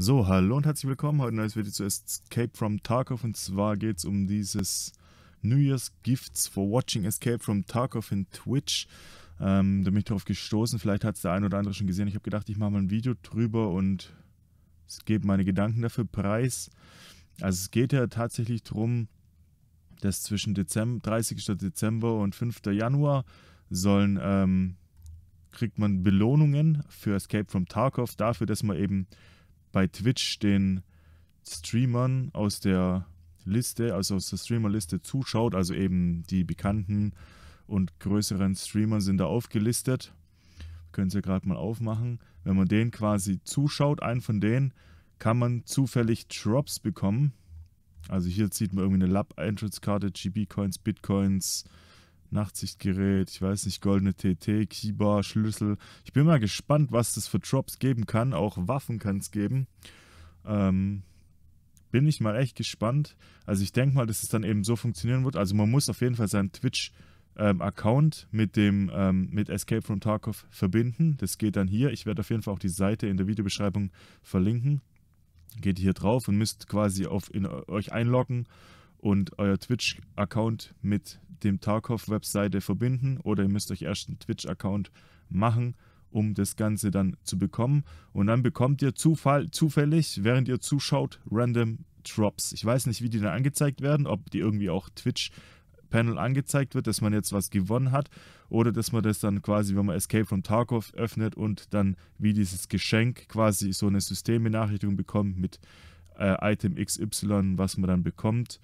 So, hallo und herzlich willkommen. Heute ein neues Video zu Escape from Tarkov und zwar geht es um dieses New Year's Gifts for Watching Escape from Tarkov in Twitch. Ähm, da bin ich darauf gestoßen, vielleicht hat es der ein oder andere schon gesehen. Ich habe gedacht, ich mache mal ein Video drüber und gebe meine Gedanken dafür preis. Also es geht ja tatsächlich darum, dass zwischen Dezember, 30. Dezember und 5. Januar sollen ähm, kriegt man Belohnungen für Escape from Tarkov dafür, dass man eben bei Twitch den Streamern aus der Liste, also aus der Streamerliste zuschaut, also eben die bekannten und größeren Streamer sind da aufgelistet. Können Sie gerade mal aufmachen. Wenn man den quasi zuschaut, einen von denen, kann man zufällig Drops bekommen. Also hier zieht man irgendwie eine lab entrance karte GB-Coins, Bitcoins, Nachtsichtgerät, ich weiß nicht, goldene TT, Kiba, Schlüssel. Ich bin mal gespannt, was das für Drops geben kann. Auch Waffen kann es geben. Ähm, bin ich mal echt gespannt. Also ich denke mal, dass es dann eben so funktionieren wird. Also man muss auf jeden Fall seinen Twitch ähm, Account mit dem ähm, mit Escape from Tarkov verbinden. Das geht dann hier. Ich werde auf jeden Fall auch die Seite in der Videobeschreibung verlinken. Geht hier drauf und müsst quasi auf in euch einloggen und euer Twitch-Account mit dem Tarkov-Webseite verbinden oder ihr müsst euch erst einen Twitch-Account machen, um das Ganze dann zu bekommen. Und dann bekommt ihr Zufall, zufällig, während ihr zuschaut, random Drops. Ich weiß nicht, wie die dann angezeigt werden, ob die irgendwie auch Twitch Panel angezeigt wird, dass man jetzt was gewonnen hat oder dass man das dann quasi, wenn man Escape from Tarkov öffnet und dann wie dieses Geschenk quasi so eine Systembenachrichtigung bekommt mit äh, Item XY, was man dann bekommt.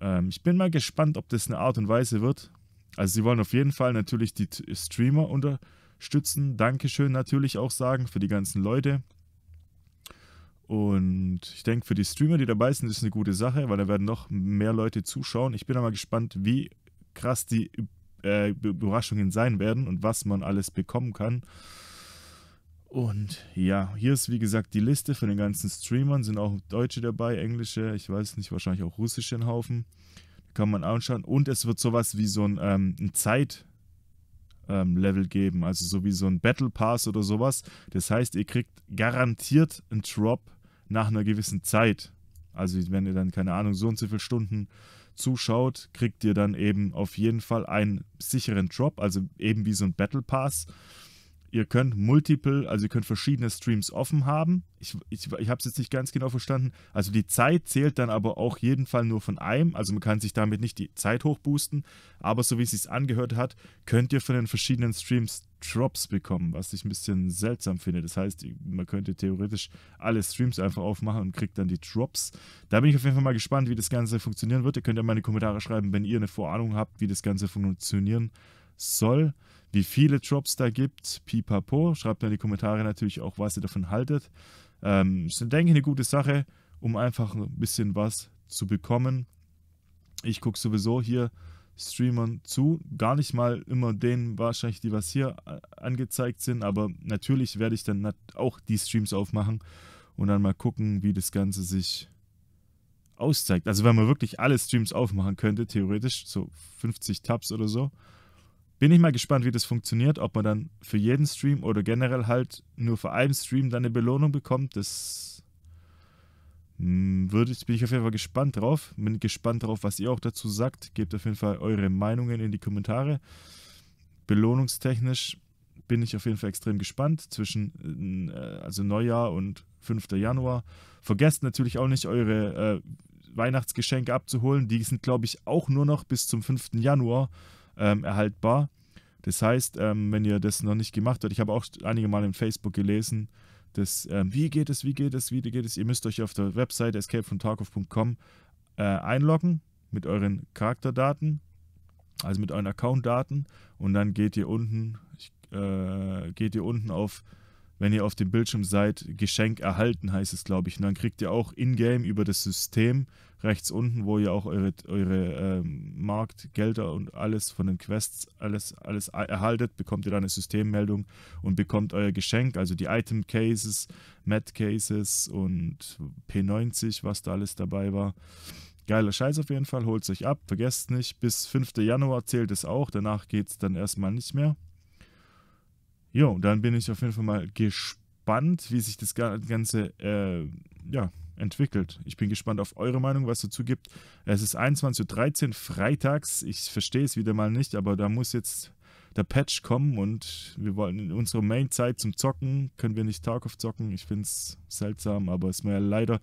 Ähm, ich bin mal gespannt, ob das eine Art und Weise wird. Also sie wollen auf jeden Fall natürlich die Streamer unterstützen. Dankeschön natürlich auch sagen für die ganzen Leute. Und ich denke, für die Streamer, die dabei sind, ist es eine gute Sache, weil da werden noch mehr Leute zuschauen. Ich bin aber gespannt, wie krass die äh, Überraschungen sein werden und was man alles bekommen kann. Und ja, hier ist wie gesagt die Liste von den ganzen Streamern, sind auch Deutsche dabei, Englische, ich weiß nicht, wahrscheinlich auch Russische in Haufen. Kann man anschauen. Und es wird sowas wie so ein, ähm, ein Zeit, ähm, Level geben. Also so wie so ein Battle Pass oder sowas. Das heißt, ihr kriegt garantiert einen Drop nach einer gewissen Zeit. Also wenn ihr dann, keine Ahnung, so und so viele Stunden zuschaut, kriegt ihr dann eben auf jeden Fall einen sicheren Drop. Also eben wie so ein Battle Pass. Ihr könnt multiple, also ihr könnt verschiedene Streams offen haben. Ich, ich, ich habe es jetzt nicht ganz genau verstanden. Also die Zeit zählt dann aber auch jeden Fall nur von einem. Also man kann sich damit nicht die Zeit hochboosten. Aber so wie es sich angehört hat, könnt ihr von den verschiedenen Streams Drops bekommen, was ich ein bisschen seltsam finde. Das heißt, man könnte theoretisch alle Streams einfach aufmachen und kriegt dann die Drops. Da bin ich auf jeden Fall mal gespannt, wie das Ganze funktionieren wird. Ihr könnt ja mal in die Kommentare schreiben, wenn ihr eine Vorahnung habt, wie das Ganze funktionieren wird soll, wie viele Drops da gibt, pipapo. Schreibt mir in die Kommentare natürlich auch, was ihr davon haltet. Ähm, ist, denke ich, eine gute Sache, um einfach ein bisschen was zu bekommen. Ich gucke sowieso hier Streamern zu. Gar nicht mal immer denen wahrscheinlich, die was hier äh, angezeigt sind, aber natürlich werde ich dann auch die Streams aufmachen und dann mal gucken, wie das Ganze sich auszeigt. Also wenn man wirklich alle Streams aufmachen könnte, theoretisch, so 50 Tabs oder so, bin ich mal gespannt, wie das funktioniert, ob man dann für jeden Stream oder generell halt nur für einen Stream dann eine Belohnung bekommt. Das hm, würde, bin ich auf jeden Fall gespannt drauf. Bin gespannt drauf, was ihr auch dazu sagt. Gebt auf jeden Fall eure Meinungen in die Kommentare. Belohnungstechnisch bin ich auf jeden Fall extrem gespannt zwischen äh, also Neujahr und 5. Januar. Vergesst natürlich auch nicht eure äh, Weihnachtsgeschenke abzuholen. Die sind, glaube ich, auch nur noch bis zum 5. Januar ähm, erhaltbar. Das heißt, ähm, wenn ihr das noch nicht gemacht habt, ich habe auch einige Mal im Facebook gelesen, dass, ähm, wie geht es, wie geht es, wie geht es, ihr müsst euch auf der Webseite escapefromtarkov.com äh, einloggen mit euren Charakterdaten, also mit euren Accountdaten und dann geht ihr unten, ich, äh, geht ihr unten auf wenn ihr auf dem Bildschirm seid, Geschenk erhalten heißt es, glaube ich. Und ne? dann kriegt ihr auch in-game über das System rechts unten, wo ihr auch eure, eure ähm, Marktgelder und alles von den Quests, alles, alles erhaltet, bekommt ihr dann eine Systemmeldung und bekommt euer Geschenk, also die Item Cases, Mad Cases und P90, was da alles dabei war. Geiler Scheiß auf jeden Fall, holt es euch ab, vergesst nicht, bis 5. Januar zählt es auch, danach geht es dann erstmal nicht mehr. Jo, dann bin ich auf jeden Fall mal gespannt, wie sich das Ganze äh, ja, entwickelt. Ich bin gespannt auf eure Meinung, was dazu gibt. Es ist 21.13 Uhr freitags. Ich verstehe es wieder mal nicht, aber da muss jetzt der Patch kommen und wir wollen in unserer Main-Zeit zum Zocken, können wir nicht Tarkov zocken. Ich finde es seltsam, aber es ist mir leider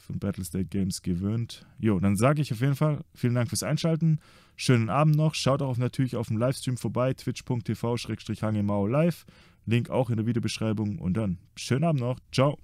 von Battlestate Games gewöhnt. Jo, dann sage ich auf jeden Fall vielen Dank fürs Einschalten. Schönen Abend noch. Schaut auch natürlich auf dem Livestream vorbei, twitch.tv-hangemau live. Link auch in der Videobeschreibung. Und dann schönen Abend noch. Ciao.